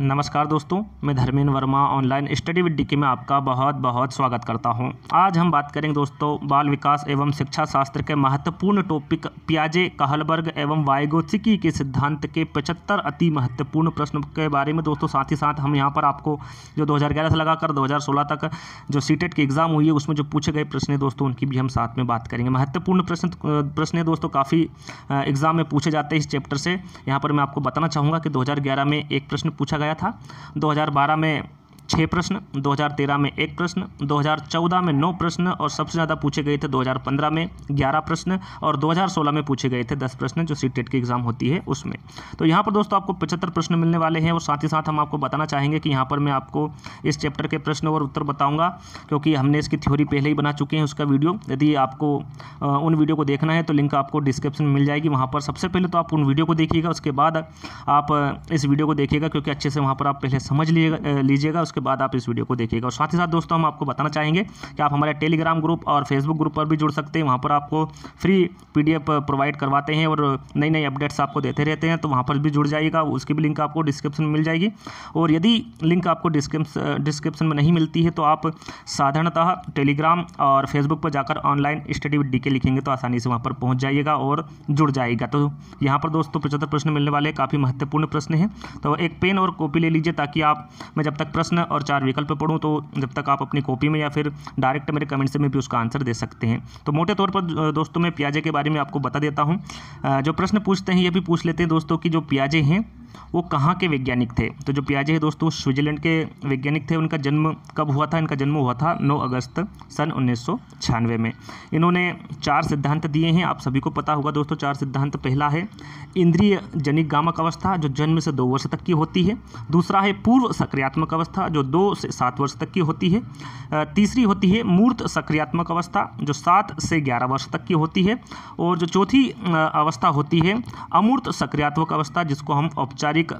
नमस्कार दोस्तों मैं Dharmendra Verma online study with Dikki में आपका बहुत बहुत स्वागत करता हूं। आज हम बात करेंगे दोस्तों बाल विकास एवं शिक्षा शास्त्र के महत्वपूर्ण टॉपिक पियाजे कहलबर्ग एवं वायगोसिकी के सिद्धांत के पचहत्तर अति महत्वपूर्ण प्रश्न के बारे में दोस्तों साथ ही साथ हम यहाँ पर आपको जो ग्यारह से लगाकर सोलह तक जो सीटेट e की एग्ज़ाम हुई है उसमें जो पूछे गए प्रश्न दोस्तों उनकी भी हम साथ में बात करेंगे महत्वपूर्ण प्रश्न प्रश्न दोस्तों काफ़ी एग्ज़ाम में पूछे जाते हैं इस चैप्टर से यहाँ पर मैं आपको बताना चाहूँगा कि दो में एक प्रश्न पूछा गया था 2012 में छः प्रश्न 2013 में एक प्रश्न 2014 में नौ प्रश्न और सबसे ज़्यादा पूछे गए थे 2015 में 11 प्रश्न और 2016 में पूछे गए थे 10 प्रश्न जो सी टेट की एग्ज़ाम होती है उसमें तो यहाँ पर दोस्तों आपको पचहत्तर प्रश्न मिलने वाले हैं और साथ ही साथ हम आपको बताना चाहेंगे कि यहाँ पर मैं आपको इस चैप्टर के प्रश्न और उत्तर बताऊँगा क्योंकि हमने इसकी थ्योरी पहले ही बना चुके हैं उसका वीडियो यदि आपको उन वीडियो को देखना है तो लिंक आपको डिस्क्रिप्शन में मिल जाएगी वहाँ पर सबसे पहले तो आप उन वीडियो को देखिएगा उसके बाद आप इस वीडियो को देखिएगा क्योंकि अच्छे से वहाँ पर आप पहले समझ लीजिएगा उसके बाद आप इस वीडियो को देखिएगा और साथ ही साथ दोस्तों हम आपको बताना चाहेंगे कि आप हमारे टेलीग्राम ग्रुप और फेसबुक ग्रुप पर भी जुड़ सकते हैं वहाँ पर आपको फ्री पी प्रोवाइड करवाते हैं और नई नई अपडेट्स आपको देते रहते हैं तो वहाँ पर भी जुड़ जाइएगा उसकी भी लिंक आपको डिस्क्रिप्शन में मिल जाएगी और यदि लिंक आपको डिस्क्रिप्शन में नहीं मिलती है तो आप साधारणतः टेलीग्राम और फेसबुक पर जाकर ऑनलाइन स्टडी विद डी के लिखेंगे तो आसानी से वहाँ पर पहुँच जाइएगा और जुड़ जाएगा तो यहाँ पर दोस्तों पचहत्तर प्रश्न मिलने वाले काफ़ी महत्वपूर्ण प्रश्न हैं तो एक पेन और कॉपी ले लीजिए ताकि आप मैं जब तक प्रश्न ना और चार विकल्प पढ़ूँ तो जब तक आप अपनी कॉपी में या फिर डायरेक्ट मेरे कमेंट्स में भी उसका आंसर दे सकते हैं तो मोटे तौर पर दोस्तों मैं प्याजे के बारे में आपको बता देता हूँ जो प्रश्न पूछते हैं ये भी पूछ लेते हैं दोस्तों की जो प्याजे हैं वो कहाँ के वैज्ञानिक थे तो जो प्याजे हैं दोस्तों स्विट्जरलैंड के वैज्ञानिक थे उनका जन्म कब हुआ था इनका जन्म हुआ था 9 अगस्त सन उन्नीस में इन्होंने चार सिद्धांत दिए हैं आप सभी को पता होगा दोस्तों चार सिद्धांत पहला है इंद्रिय जनिक गामक अवस्था जो जन्म से दो वर्ष तक की होती है दूसरा है पूर्व सक्रियात्मक अवस्था जो दो से सात वर्ष तक की होती है तीसरी होती है मूर्त सक्रियात्मक अवस्था जो सात से ग्यारह वर्ष तक की होती है और जो चौथी अवस्था होती है अमूर्त सक्रियात्मक अवस्था जिसको हम औपचारिक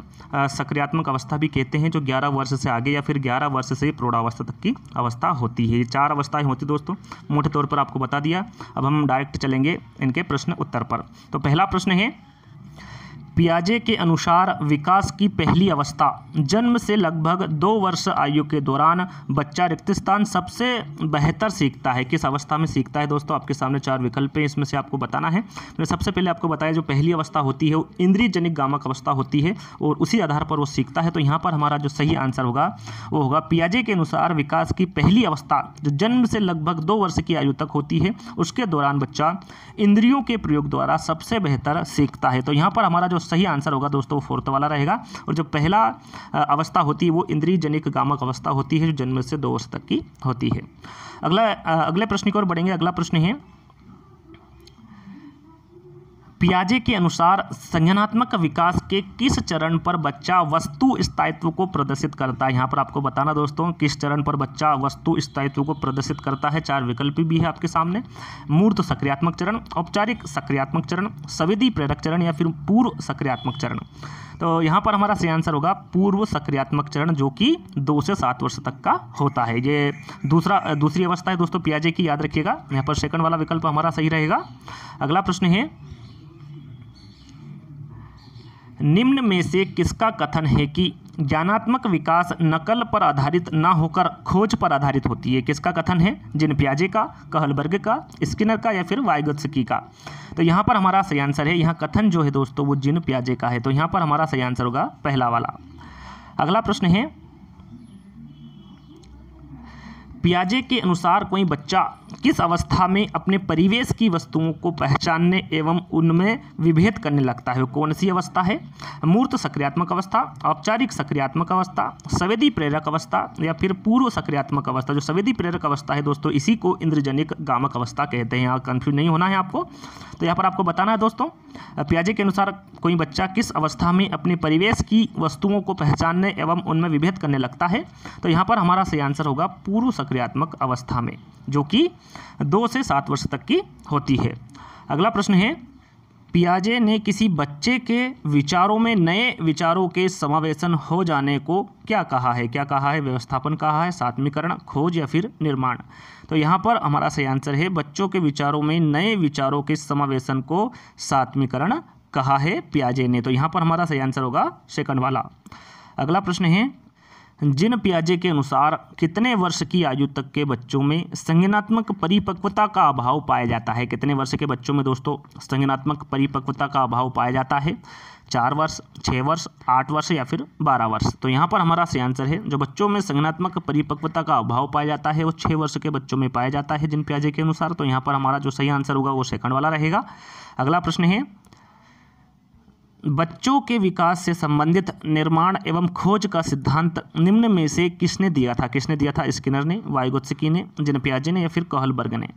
सक्रियात्मक अवस्था भी कहते हैं जो ग्यारह वर्ष से आगे या फिर ग्यारह वर्ष से प्रौढ़ावस्था तक की अवस्था होती है ये चार अवस्थाएं होती दोस्तों मोटे तौर पर आपको बता दिया अब हम डायरेक्ट चलेंगे इनके प्रश्न उत्तर पर तो पहला प्रश्न है पियाजे के अनुसार विकास की पहली अवस्था जन्म से लगभग दो वर्ष आयु के दौरान बच्चा रिक्त स्थान सबसे बेहतर सीखता है किस अवस्था में सीखता है दोस्तों आपके सामने चार विकल्प हैं इसमें से आपको बताना है मैंने सबसे पहले आपको बताया जो पहली अवस्था होती है वो इंद्रीजनिक गामक अवस्था होती है और उसी आधार पर वो सीखता है तो यहाँ पर हमारा जो सही आंसर होगा वो होगा पियाजे के अनुसार विकास की पहली अवस्था जो जन्म से लगभग दो वर्ष की आयु तक होती है उसके दौरान बच्चा इंद्रियों के प्रयोग द्वारा सबसे बेहतर सीखता है तो यहाँ पर हमारा जो तो सही आंसर होगा दोस्तों वो फोर्थ वाला रहेगा और जो पहला अवस्था होती है वो जनिक गामक अवस्था होती है जो जन्म से दो वर्ष तक की होती है अगला अगले प्रश्न की ओर बढ़ेंगे अगला प्रश्न है पियाजे के अनुसार संज्ञानात्मक विकास के किस चरण पर बच्चा वस्तु स्थायित्व को प्रदर्शित करता है यहाँ पर आपको बताना दोस्तों किस चरण पर बच्चा वस्तु स्थायित्व को प्रदर्शित करता है चार विकल्प भी है आपके सामने मूर्त सक्रियात्मक चरण औपचारिक सक्रियात्मक चरण सविधि प्रेरक चरण या फिर पूर्व सक्रियात्मक चरण तो यहाँ पर हमारा सही आंसर होगा पूर्व सक्रियात्मक चरण जो कि दो से सात वर्ष तक का होता है ये दूसरा दूसरी अवस्था है दोस्तों पियाजे की याद रखिएगा यहाँ पर सेकंड वाला विकल्प हमारा सही रहेगा अगला प्रश्न है निम्न में से किसका कथन है कि ज्ञानात्मक विकास नकल पर आधारित ना होकर खोज पर आधारित होती है किसका कथन है जिन प्याजे का कहलबर्ग का स्किनर का या फिर वायगत्सकी का तो यहाँ पर हमारा सही आंसर है यहाँ कथन जो है दोस्तों वो जिन प्याजे का है तो यहाँ पर हमारा सही आंसर होगा पहला वाला अगला प्रश्न है पियाजे के अनुसार कोई बच्चा किस अवस्था में अपने परिवेश की वस्तुओं को पहचानने एवं उनमें विभेद करने लगता है कौन सी अवस्था है मूर्त सक्रियात्मक अवस्था औपचारिक सक्रियात्मक अवस्था सवेदी प्रेरक अवस्था या फिर पूर्व सक्रियात्मक अवस्था जो सवेदी प्रेरक अवस्था है दोस्तों इसी को इंद्रजनिक गामक अवस्था कहते हैं यहाँ कन्फ्यूज नहीं होना है आपको तो यहाँ पर आपको बताना है दोस्तों पियाजे के अनुसार कोई बच्चा किस अवस्था में अपने परिवेश की वस्तुओं को पहचानने एवं उनमें विभेद करने लगता है तो यहाँ पर हमारा सही आंसर होगा पूर्व सक्रिय क्रियात्मक अवस्था में जो कि दो से सात वर्ष तक की होती है अगला प्रश्न है पियाजे ने किसी बच्चे के विचारों में नए विचारों के समावेशन हो जाने को क्या कहा है क्या कहा है व्यवस्थापन कहा है सात्मीकरण खोज या फिर निर्माण तो यहाँ पर हमारा सही आंसर है बच्चों के विचारों में नए विचारों के समावेशन को सात्मीकरण कहा है पियाजे ने तो यहाँ पर हमारा सही आंसर होगा सेकंड वाला अगला प्रश्न है जिन पियाजे के अनुसार कितने वर्ष की आयु तक के बच्चों में संज्ञानात्मक परिपक्वता का अभाव पाया जाता है कितने वर्ष के बच्चों में दोस्तों संज्ञानात्मक परिपक्वता का अभाव पाया जाता है चार वर्ष छः वर्ष आठ वर्ष या फिर बारह वर्ष तो यहाँ पर हमारा सही आंसर है जो बच्चों में संगनात्मक परिपक्वता का अभाव पाया जाता है वो छः वर्ष के बच्चों में पाया जाता है जिन प्याजे के अनुसार तो यहाँ पर हमारा जो सही आंसर होगा वो सेकंड वाला रहेगा अगला प्रश्न है बच्चों के विकास से संबंधित निर्माण एवं खोज का सिद्धांत निम्न में से किसने दिया था किसने दिया था स्किनर ने वायुगोत्सकी ने जिन प्याजे ने या फिर कहलबर्ग ने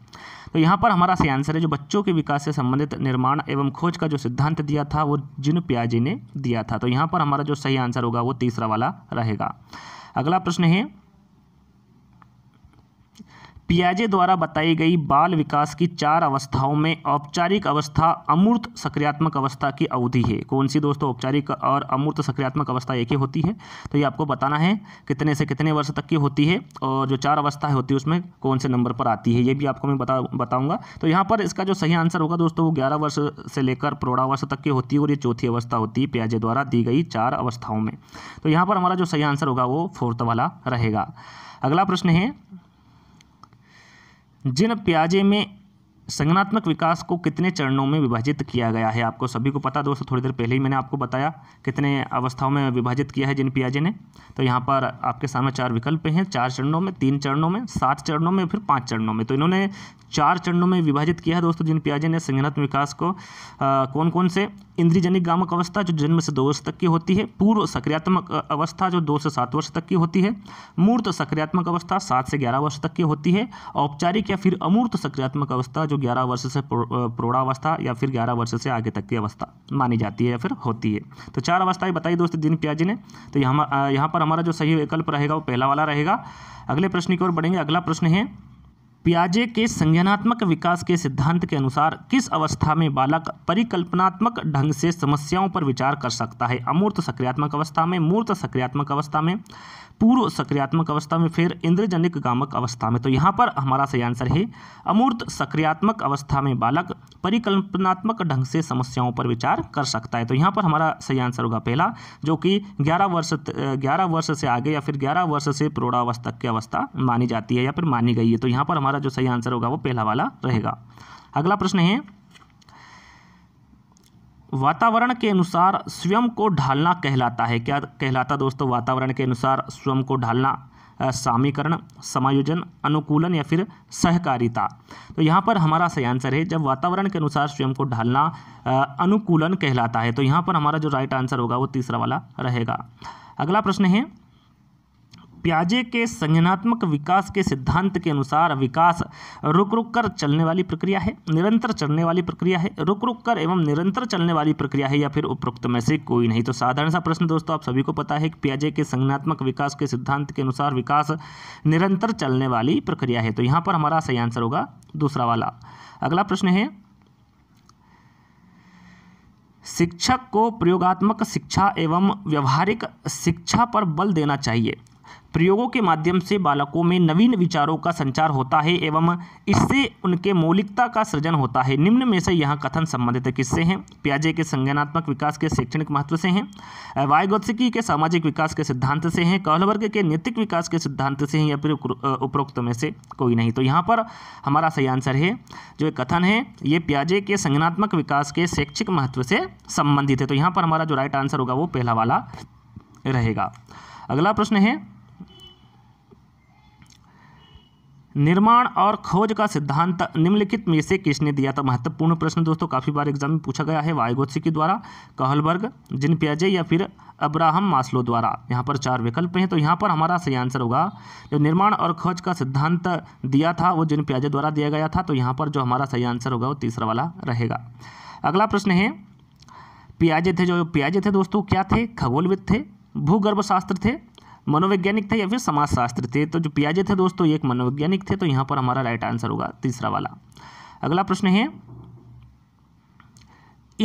तो यहाँ पर हमारा सही आंसर है जो बच्चों के विकास से संबंधित निर्माण एवं खोज का जो सिद्धांत दिया था वो जिन प्याजे ने दिया था तो यहाँ पर हमारा जो सही आंसर होगा वो तीसरा वाला रहेगा अगला प्रश्न है पियाजे द्वारा बताई गई बाल विकास की चार अवस्थाओं में औपचारिक अवस्था अमूर्त सक्रियात्मक अवस्था की अवधि है कौन सी दोस्तों औपचारिक और अमूर्त सक्रियात्मक अवस्था एक ही होती है तो ये आपको बताना है कितने से कितने वर्ष तक की होती है और जो चार अवस्था होती है उसमें कौन से नंबर पर आती है ये भी आपको मैं बता बताऊँगा तो यहाँ पर इसका जो सही आंसर होगा दोस्तों वो ग्यारह वर्ष से लेकर प्रौढ़ा वर्ष तक की होती है और ये चौथी अवस्था होती है पियाजे द्वारा दी गई चार अवस्थाओं में तो यहाँ पर हमारा जो सही आंसर होगा वो फोर्थ वाला रहेगा अगला प्रश्न है जिन प्याजे में संगनात्मक विकास को कितने चरणों में विभाजित किया गया है आपको सभी को पता दोस्तों थोड़ी देर पहले ही मैंने आपको बताया कितने अवस्थाओं में विभाजित किया है जिन प्याजे ने तो यहाँ पर आपके सामने चार विकल्प हैं चार चरणों में तीन चरणों में सात चरणों में फिर पाँच चरणों में तो इन्होंने चार चरणों में विभाजित किया है दोस्तों जिन पियाजे ने संज्ञानात्मक विकास को आ, कौन कौन से इंद्रीजनिक गामक अवस्था जो जन्म से दो वर्ष तक की होती है पूर्व सक्रियात्मक अवस्था जो दो से सात वर्ष तक की होती है मूर्त सक्रियात्मक अवस्था सात से ग्यारह वर्ष तक की होती है औपचारिक या फिर अमूर्त सक्रियात्मक अवस्था जो ग्यारह वर्ष से प्रौढ़ावस्था या फिर ग्यारह वर्ष से आगे तक की अवस्था मानी जाती है या फिर होती है तो चार अवस्थाएं बताई दोस्तों जिन प्याजी ने तो यहाँ यहाँ पर हमारा जो सही विकल्प रहेगा वो पहला वाला रहेगा अगले प्रश्न की ओर बढ़ेंगे अगला प्रश्न है पियाजे के संज्ञानात्मक विकास के सिद्धांत के अनुसार किस अवस्था में बालक परिकल्पनात्मक ढंग से समस्याओं पर विचार कर सकता है अमूर्त सक्रियात्मक अवस्था में मूर्त सक्रियात्मक अवस्था में पूर्व सक्रियात्मक अवस्था में फिर इंद्रजनिक गामक अवस्था में तो यहाँ पर हमारा सही आंसर है अमूर्त सक्रियात्मक अवस्था में बालक परिकल्पनात्मक ढंग से समस्याओं पर विचार कर सकता है तो यहाँ पर हमारा सही आंसर होगा पहला जो कि 11 वर्ष 11 वर्ष से आगे या फिर 11 वर्ष से प्रौढ़ावस्था की अवस्था मानी जाती है या फिर मानी गई है तो यहाँ पर हमारा हमारा जो सही आंसर होगा वो पहला वाला रहेगा अगला प्रश्न है वातावरण के अनुसार स्वयं को ढालना कहलाता है क्या कहलाता दोस्तों वातावरण के अनुसार स्वयं को ढालना सामीकरण समायोजन अनुकूलन या फिर सहकारिता तो यहाँ पर हमारा सही आंसर है जब वातावरण के अनुसार स्वयं को ढालना अनुकूलन कहलाता है तो यहाँ पर हमारा जो राइट आंसर होगा वो तीसरा वाला रहेगा अगला प्रश्न है प्याजे के संज्ञानात्मक विकास के सिद्धांत के अनुसार विकास रुक रुक कर चलने वाली प्रक्रिया है निरंतर चलने वाली प्रक्रिया है रुक रुक कर एवं निरंतर चलने वाली प्रक्रिया है या फिर उपरोक्त में से कोई नहीं तो साधारण सा प्रश्न दोस्तों आप सभी को पता है कि प्याजे के संज्ञात्मक विकास के सिद्धांत के अनुसार विकास निरंतर चलने वाली प्रक्रिया है तो यहाँ पर हमारा सही आंसर होगा दूसरा वाला अगला प्रश्न है शिक्षक को प्रयोगात्मक शिक्षा एवं व्यवहारिक शिक्षा पर बल देना चाहिए प्रयोगों के माध्यम से बालकों में नवीन विचारों का संचार होता है एवं इससे उनके मौलिकता का सृजन होता है निम्न में से यह कथन संबंधित किससे हैं प्याजे के संज्ञानात्मक विकास के शैक्षणिक महत्व से हैं वायगोत्सिकी के सामाजिक विकास के सिद्धांत से हैं कहलवर्ग के नैतिक विकास के सिद्धांत से हैं या फिर उपरोक्त में से कोई नहीं तो यहाँ पर हमारा सही आंसर है जो कथन है ये प्याजे के संज्ञानात्मक विकास के शैक्षिक महत्व से संबंधित है तो यहाँ पर हमारा जो राइट आंसर होगा वो पहला वाला रहेगा अगला प्रश्न है निर्माण और खोज का सिद्धांत निम्नलिखित में से किसने दिया था महत्वपूर्ण प्रश्न दोस्तों काफ़ी बार एग्जाम में पूछा गया है वायगोत्सी के द्वारा कहलबर्ग जिन प्याजे या फिर अब्राहम मास्लो द्वारा यहाँ पर चार विकल्प हैं तो यहाँ पर हमारा सही आंसर होगा जो निर्माण और खोज का सिद्धांत दिया था वो जिन प्याजे द्वारा दिया गया था तो यहाँ पर जो हमारा सही आंसर होगा वो तीसरा वाला रहेगा अगला प्रश्न है पियाजे थे जो पियाजे थे दोस्तों क्या थे खगोलविद थे भूगर्भशास्त्र थे मनोवैज्ञानिक थे या फिर समाजशास्त्र थे तो जो पियाजे थे दोस्तों एक मनोवैज्ञानिक थे तो यहाँ पर हमारा राइट आंसर होगा तीसरा वाला अगला प्रश्न है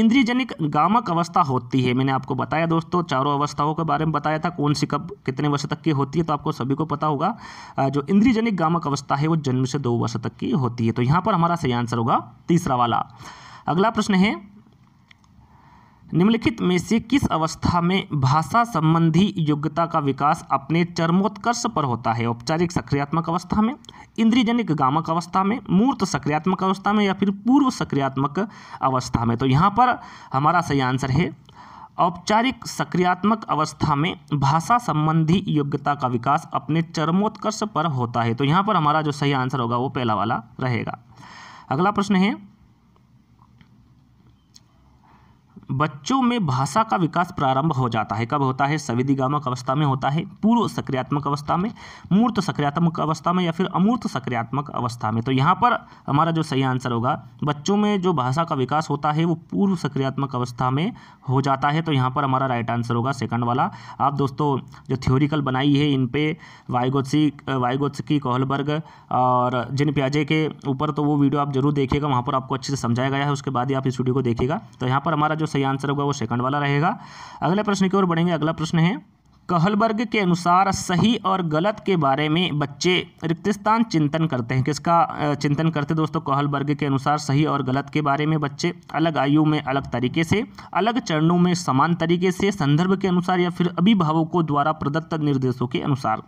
इंद्रियजनिक गामक अवस्था होती है मैंने आपको बताया दोस्तों चारों अवस्थाओं के बारे में बताया था कौन सी कब कितने वर्ष तक की होती है तो आपको सभी को पता होगा जो इंद्रियजनिक गामक अवस्था है वो जन्म से दो वर्ष तक की होती है तो यहाँ पर हमारा सही आंसर होगा तीसरा वाला अगला प्रश्न है निम्नलिखित में से किस अवस्था में भाषा संबंधी योग्यता का विकास अपने चरमोत्कर्ष पर होता है औपचारिक सक्रियात्मक अवस्था में इंद्रियजनिक गामक अवस्था में मूर्त सक्रियात्मक अवस्था में या फिर पूर्व सक्रियात्मक अवस्था में तो यहाँ पर हमारा सही आंसर है औपचारिक सक्रियात्मक अवस्था में भाषा संबंधी योग्यता का विकास अपने चरमोत्कर्ष पर होता है तो यहाँ पर हमारा जो सही आंसर होगा वो पहला वाला रहेगा अगला प्रश्न है बच्चों में भाषा का विकास प्रारंभ हो जाता है कब होता है संविधिगामक अवस्था में होता है पूर्व सक्रियात्मक अवस्था में मूर्त सक्रियात्मक अवस्था में या फिर अमूर्त सक्रियात्मक अवस्था में तो यहाँ पर हमारा जो सही आंसर होगा बच्चों में जो भाषा का विकास होता है वो पूर्व सक्रियात्मक अवस्था में हो जाता है तो यहाँ पर हमारा राइट आंसर होगा सेकंड वाला आप दोस्तों जो थ्योरिकल बनाई है इन पे वाइगोत्सी वाइगोत्सकी कोहलबर्ग और जिन प्याजे के ऊपर तो वो वीडियो आप जरूर देखिएगा वहाँ पर आपको अच्छे से समझाया गया है उसके बाद ही आप इस वीडियो को देखिएगा तो यहाँ पर हमारा जो सही सही आंसर होगा वो सेकंड वाला रहेगा अगले प्रश्न की ओर बढ़ेंगे अगला प्रश्न है कहलबर्ग के अनुसार सही और गलत के बारे में बच्चे रिक्तिस्तान चिंतन करते हैं किसका चिंतन करते दोस्तों कहलबर्ग के अनुसार सही और गलत के बारे में बच्चे अलग आयु में अलग तरीके से अलग चरणों में समान तरीके से संदर्भ के अनुसार या फिर अभिभावकों द्वारा प्रदत्त निर्देशों के अनुसार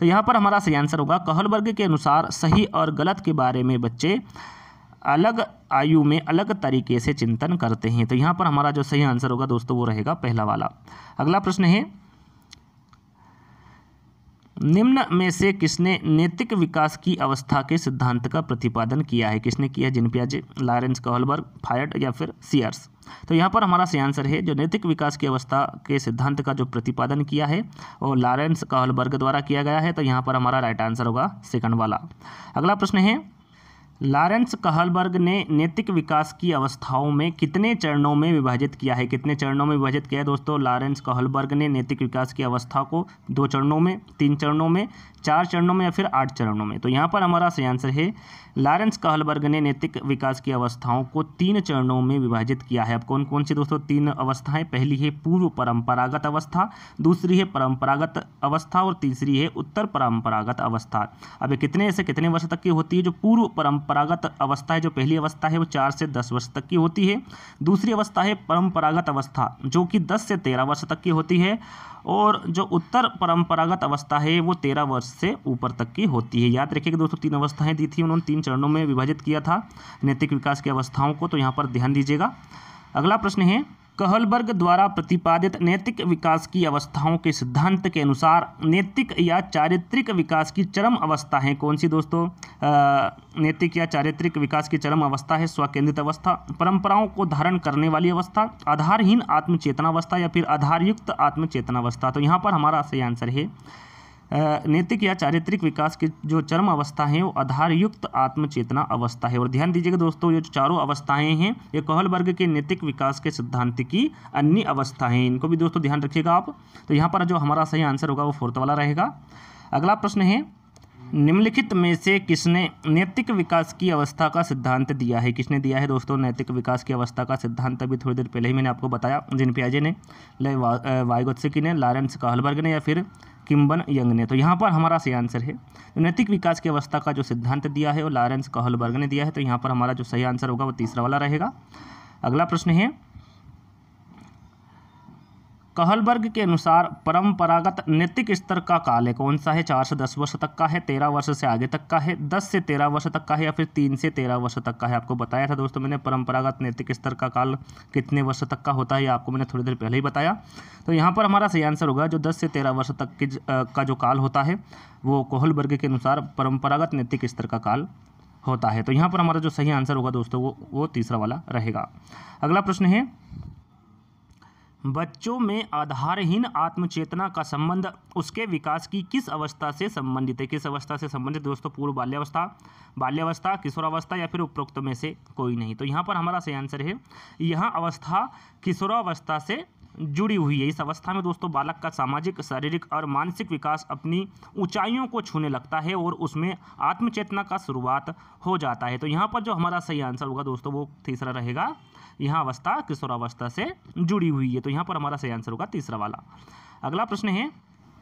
तो यहाँ पर हमारा सही आंसर होगा कहलबर्ग के अनुसार सही और गलत के बारे में बच्चे अलग आयु में अलग तरीके से चिंतन करते हैं तो यहाँ पर हमारा जो सही आंसर होगा दोस्तों वो रहेगा पहला वाला अगला प्रश्न है निम्न में से किसने नैतिक विकास की अवस्था के सिद्धांत का प्रतिपादन किया है किसने किया जिनपियाजे लॉरेंस कोहलबर्ग फायर्ड या फिर सियर्स तो यहाँ पर हमारा सही आंसर है जो नैतिक विकास की अवस्था के सिद्धांत का जो प्रतिपादन किया है वो लॉरेंस कोहलबर्ग द्वारा किया गया है तो यहाँ पर हमारा राइट आंसर होगा सेकंड वाला अगला प्रश्न है लॉरेंस कहलबर्ग ने नैतिक विकास की अवस्थाओं में कितने चरणों में विभाजित किया है कितने चरणों में विभाजित किया है दोस्तों लॉरेंस कहलबर्ग ने नैतिक विकास की अवस्था को दो चरणों में तीन चरणों में चार चरणों में या फिर आठ चरणों में तो यहाँ पर हमारा सही आंसर है लॉरेंस कहलबर्ग ने नैतिक विकास की अवस्थाओं को तीन चरणों में विभाजित किया है अब कौन कौन सी दोस्तों तीन अवस्थाएं पहली है पूर्व परंपरागत अवस्था दूसरी है परंपरागत अवस्था और तीसरी है उत्तर परंपरागत अवस्था अब ये कितने से कितने वर्ष तक की होती है जो पूर्व परंपरागत अवस्था है जो पहली अवस्था है वो चार से दस वर्ष तक की होती है दूसरी अवस्था है परंपरागत अवस्था जो कि दस से तेरह वर्ष तक की होती है और जो उत्तर परंपरागत अवस्था है वो तेरह वर्ष से ऊपर तक की होती है याद रखिएगा दोस्तों तीन अवस्थाएं दी थी उन्होंने तीन चरणों में विभाजित किया था नैतिक विकास की अवस्थाओं को तो यहाँ पर ध्यान दीजिएगा अगला प्रश्न है कहलबर्ग द्वारा प्रतिपादित नैतिक विकास की अवस्थाओं के सिद्धांत के अनुसार नैतिक या चारित्रिक विकास की चरम अवस्था है कौन सी दोस्तों नैतिक या चारित्रिक विकास की चरम अवस्था है स्वकेंद्रित अवस्था परंपराओं को धारण करने वाली अवस्था आधारहीन आत्मचेतना अवस्था या फिर आधारयुक्त आत्मचेतना अवस्था तो यहाँ पर हमारा सही आंसर है नैतिक या चारित्रिक विकास की जो चरम अवस्था है वो आधारयुक्त आत्मचेतना अवस्था है और ध्यान दीजिएगा दोस्तों ये जो चारों अवस्थाएं हैं ये कोहल वर्ग के नैतिक विकास के सिद्धांत की अन्य अवस्थाएं इनको भी दोस्तों ध्यान रखिएगा आप तो यहाँ पर जो हमारा सही आंसर होगा वो फोर्थ वाला रहेगा अगला प्रश्न है निम्नलिखित में से किसने नैतिक विकास की अवस्था का सिद्धांत दिया है किसने दिया है दोस्तों नैतिक विकास की अवस्था का सिद्धांत अभी थोड़ी देर पहले ही मैंने आपको बताया जिन पियाजे ने ले वाइगोत्सिकी ने लॉरेंस कहलबर्ग ने या फिर किम्बन यंग ने तो यहाँ पर हमारा सही आंसर है नैतिक विकास की अवस्था का जो सिद्धांत दिया है वो लॉरेंस कहलबर्ग ने दिया है तो यहाँ पर हमारा जो सही आंसर होगा वो तीसरा वाला रहेगा अगला प्रश्न है कहलबर्ग के अनुसार परंपरागत नैतिक स्तर का काल है कौन सा है चार से दस वर्ष तक का है तेरह वर्ष से आगे तक का है दस से तेरह वर्ष तक का है या फिर तीन से तेरह वर्ष तक का है आपको बताया था दोस्तों मैंने परंपरागत नैतिक स्तर का काल कितने वर्ष तक का होता है ये आपको मैंने थोड़ी देर पहले ही बताया तो यहाँ पर हमारा सही आंसर होगा जो दस से तेरह वर्ष तक की का जो काल होता है वो कोहलबर्ग के अनुसार परंपरागत नैतिक स्तर का काल होता है तो यहाँ पर हमारा जो सही आंसर होगा दोस्तों वो वो तीसरा वाला रहेगा अगला प्रश्न है बच्चों में आधारहीन आत्मचेतना का संबंध उसके विकास की किस अवस्था से संबंधित है किस अवस्था से संबंधित दोस्तों पूर्व बाल्यावस्था बाल्यावस्था किशोरावस्था या फिर उपरोक्त में से कोई नहीं तो यहाँ पर हमारा सही आंसर है यह अवस्था किशोरावस्था से जुड़ी हुई है इस अवस्था में दोस्तों बालक का सामाजिक शारीरिक और मानसिक विकास अपनी ऊंचाइयों को छूने लगता है और उसमें आत्मचेतना का शुरुआत हो जाता है तो यहाँ पर जो हमारा सही आंसर होगा दोस्तों वो तीसरा रहेगा यहाँ अवस्था किशोरावस्था से जुड़ी हुई है तो यहाँ पर हमारा सही आंसर होगा तीसरा वाला अगला प्रश्न है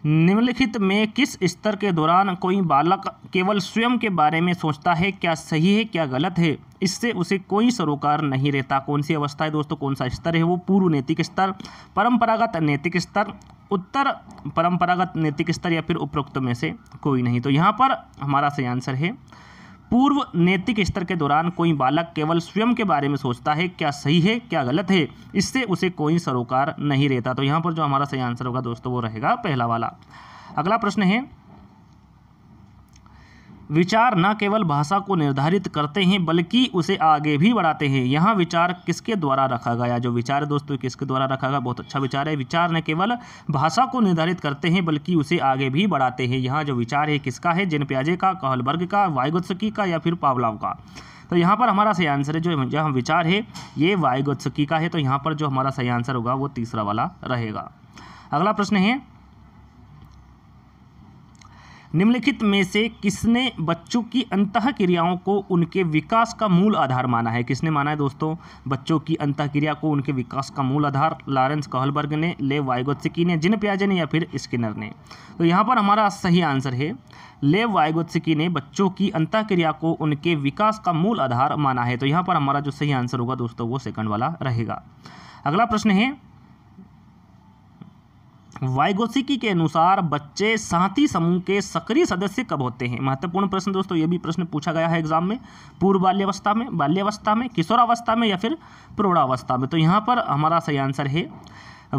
निम्नलिखित में किस स्तर के दौरान कोई बालक केवल स्वयं के बारे में सोचता है क्या सही है क्या गलत है इससे उसे कोई सरोकार नहीं रहता कौन सी अवस्था है दोस्तों कौन सा स्तर है वो पूर्व नैतिक स्तर परंपरागत नैतिक स्तर उत्तर परंपरागत नैतिक स्तर या फिर उपरोक्त में से कोई नहीं तो यहाँ पर हमारा सही आंसर है पूर्व नैतिक स्तर के दौरान कोई बालक केवल स्वयं के बारे में सोचता है क्या सही है क्या गलत है इससे उसे कोई सरोकार नहीं रहता तो यहाँ पर जो हमारा सही आंसर होगा दोस्तों वो रहेगा पहला वाला अगला प्रश्न है विचार न केवल भाषा को निर्धारित करते हैं बल्कि उसे आगे भी बढ़ाते हैं यहाँ विचार किसके द्वारा रखा गया जो विचार है दोस्तों किसके द्वारा रखा गया बहुत अच्छा विचार है विचार न केवल भाषा को निर्धारित करते हैं बल्कि उसे आगे भी बढ़ाते हैं यहाँ जो विचार है किसका है जिन प्याजे का कहलबर्ग का वायगुत्सकी का या फिर पावलाव का तो यहाँ पर हमारा सही आंसर है जो यहाँ विचार है ये वायगुत्सकी का है तो यहाँ पर जो हमारा सही आंसर होगा वो तीसरा वाला रहेगा अगला प्रश्न है निम्नलिखित में से किसने बच्चों की अंत क्रियाओं को उनके विकास का मूल आधार माना है किसने माना है दोस्तों बच्चों की अंत क्रिया को उनके विकास का मूल आधार लॉरेंस कहलबर्ग ने ले वायगोत्सिकी ने जिन प्याजे ने या फिर स्किनर ने तो यहाँ पर हमारा सही आंसर है लेव वायगोत्सिकी ने बच्चों की अंत क्रिया को उनके विकास का मूल आधार माना है तो यहाँ पर हमारा जो सही आंसर होगा दोस्तों वो सेकंड वाला रहेगा अगला प्रश्न है वाइगोसिकी के अनुसार बच्चे साथी समूह के सक्रिय सदस्य कब होते हैं महत्वपूर्ण प्रश्न दोस्तों ये भी प्रश्न पूछा गया है एग्जाम में पूर्व बाल्यावस्था में बाल्यावस्था में किशोरावस्था में या फिर प्रौढ़ावस्था में तो यहाँ पर हमारा सही आंसर है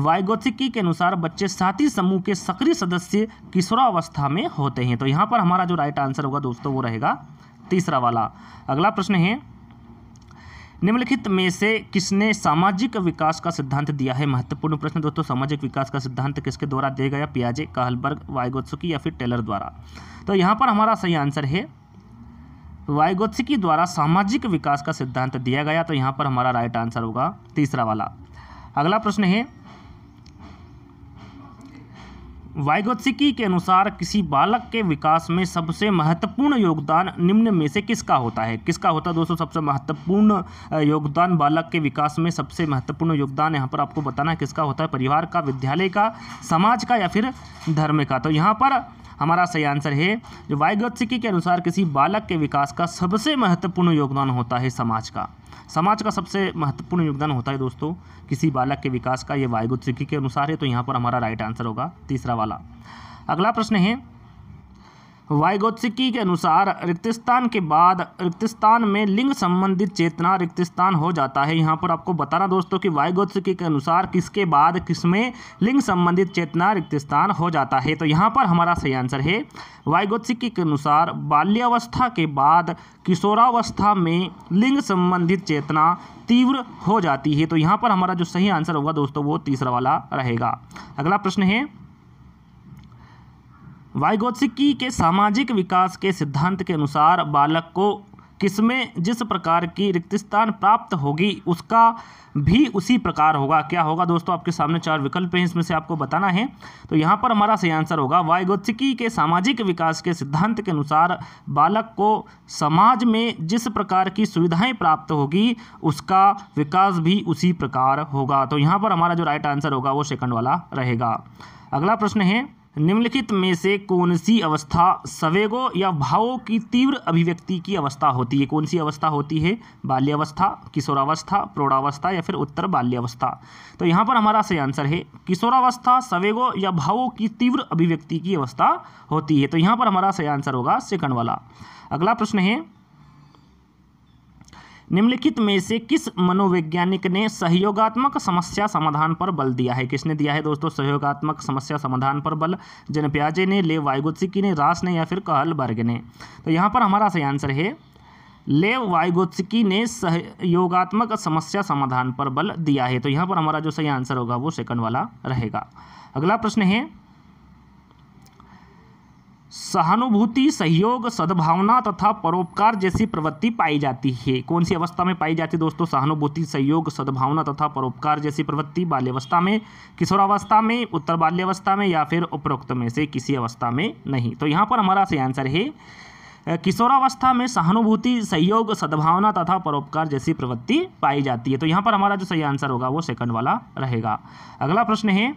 वाइगोसिकी के अनुसार बच्चे साथी समूह के सक्रिय सदस्य किशोरावस्था में होते हैं तो यहाँ पर हमारा जो राइट आंसर होगा दोस्तों वो रहेगा तीसरा वाला अगला प्रश्न है निम्नलिखित में से किसने सामाजिक विकास का सिद्धांत दिया है महत्वपूर्ण प्रश्न दोस्तों सामाजिक विकास का सिद्धांत किसके द्वारा दिया गया पियाजे कहलबर्ग वायगोत्सुकी या फिर टेलर द्वारा तो यहाँ पर हमारा सही आंसर है वायगोत्सुकी द्वारा सामाजिक विकास का सिद्धांत दिया गया तो यहाँ पर हमारा राइट आंसर होगा तीसरा वाला अगला प्रश्न है वाइगोत्सिकी के अनुसार किसी बालक के विकास में सबसे महत्वपूर्ण योगदान निम्न में से किसका होता है किसका होता है दोस्तों सबसे महत्वपूर्ण योगदान बालक के विकास में सबसे महत्वपूर्ण योगदान यहाँ पर आपको बताना है किसका होता है परिवार का विद्यालय का समाज का या फिर धर्म का तो यहाँ पर हमारा सही आंसर है जो वायगोत्सिकी के अनुसार किसी बालक के विकास का सबसे महत्वपूर्ण योगदान होता है समाज का समाज का सबसे महत्वपूर्ण योगदान होता है दोस्तों किसी बालक के विकास का ये वायगोत्सिकी के अनुसार है तो यहाँ पर हमारा राइट आंसर होगा तीसरा वाला अगला प्रश्न है वायगोत्सिकी के अनुसार रिक्तस्थान के बाद रिक्तस्थान में लिंग संबंधित चेतना रिक्तस्थान हो जाता है यहाँ पर आपको बताना दोस्तों कि वायगोत्सिकी के अनुसार किसके बाद किसमें लिंग संबंधित चेतना रिक्तस्थान हो जाता है तो यहाँ पर हमारा सही आंसर है वायगोत्सिकी के अनुसार बाल्यावस्था के बाद किशोरावस्था में लिंग संबंधित चेतना तीव्र हो जाती है तो यहाँ पर हमारा जो सही आंसर होगा दोस्तों वो तीसरा वाला रहेगा अगला प्रश्न है वाइगोत्सिकी के सामाजिक विकास के सिद्धांत के अनुसार बालक को किसमें जिस प्रकार की स्थान प्राप्त होगी उसका भी उसी प्रकार होगा क्या होगा दोस्तों आपके सामने चार विकल्प हैं इसमें से आपको बताना है तो यहाँ पर हमारा सही आंसर होगा वायगोत्सिकी के सामाजिक विकास के सिद्धांत के अनुसार बालक को समाज में जिस प्रकार की सुविधाएं प्राप्त होगी उसका विकास भी उसी प्रकार होगा तो यहाँ पर हमारा जो राइट आंसर होगा वो सेकंड वाला रहेगा अगला प्रश्न है निम्नलिखित में से कौन सी अवस्था सवेगो या भावों की तीव्र अभिव्यक्ति की अवस्था होती है कौन सी अवस्था होती है बाल्यावस्था किशोरावस्था प्रौढ़ावस्था या फिर उत्तर बाल्यावस्था तो यहाँ पर हमारा सही आंसर है किशोरावस्था सवेगो या भावों की तीव्र अभिव्यक्ति की अवस्था होती है तो यहाँ पर हमारा सही आंसर होगा सेकंड वाला अगला प्रश्न है निम्नलिखित में से किस मनोवैज्ञानिक ने सहयोगात्मक समस्या समाधान पर बल दिया है किसने दिया है दोस्तों सहयोगात्मक समस्या समाधान पर बल जनप्याजे ने ले वायगोत्सिकी ने रास ने या फिर कहल वर्ग ने तो यहाँ पर हमारा सही आंसर है लेव वाइगोत्सकी ने सहयोगात्मक समस्या समाधान पर बल दिया है तो यहाँ पर हमारा जो सही आंसर होगा वो सेकंड वाला रहेगा अगला प्रश्न है सहानुभूति सहयोग सद्भावना तथा परोपकार जैसी प्रवृत्ति पाई जाती है कौन सी अवस्था में पाई जाती है दोस्तों सहानुभूति सहयोग सद्भावना तथा परोपकार जैसी प्रवृत्ति बाल्यवस्था में किशोरावस्था में उत्तर बाल्यावस्था में या फिर उपरोक्त में से किसी अवस्था में नहीं तो यहाँ पर हमारा सही आंसर है किशोरावस्था में सहानुभूति सहयोग सद्भावना तथा परोपकार जैसी प्रवृत्ति पाई जाती है तो यहाँ पर हमारा जो सही आंसर होगा वो सेकंड वाला रहेगा अगला प्रश्न है